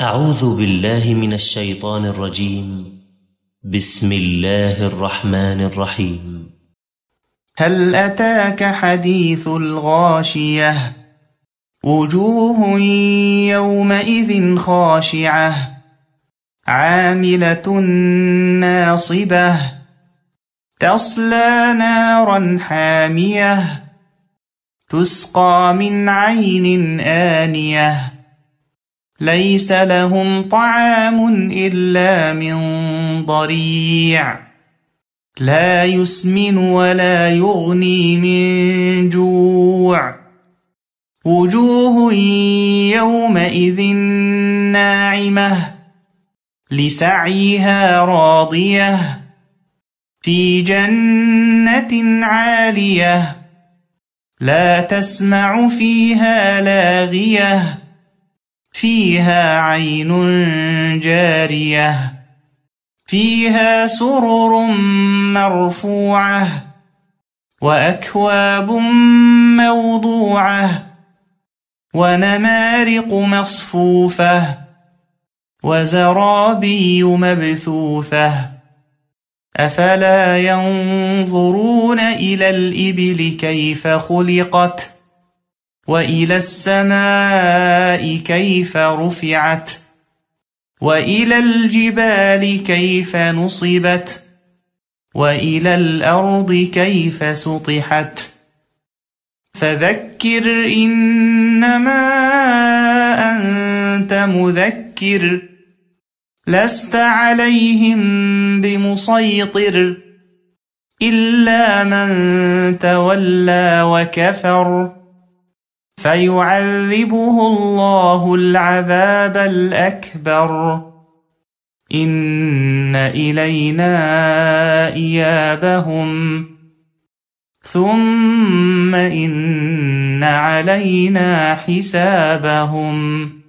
أعوذ بالله من الشيطان الرجيم بسم الله الرحمن الرحيم هل أتاك حديث الغاشية وجوه يومئذ خاشعة عاملة ناصبة تصلى نارا حامية تسقى من عين آنيه ليس لهم طعام إلا من ضريع لا يسمن ولا يغني من جوع وجوه يومئذ ناعمة لسعيها راضية في جنة عالية لا تسمع فيها لاغيه فيها عين جارية فيها سرر مرفوعة وأكواب موضوعة ونمارق مصفوفة وزرابي مبثوثة أفلا ينظرون إلى الإبل كيف خلقت ؟ وإلى السماء كيف رفعت وإلى الجبال كيف نصبت وإلى الأرض كيف سطحت فذكر إنما أنت مذكر لست عليهم بمسيطر إلا من تولى وكفر فيعذبه الله العذاب الأكبر إن إلينا إيابهم ثم إن علينا حسابهم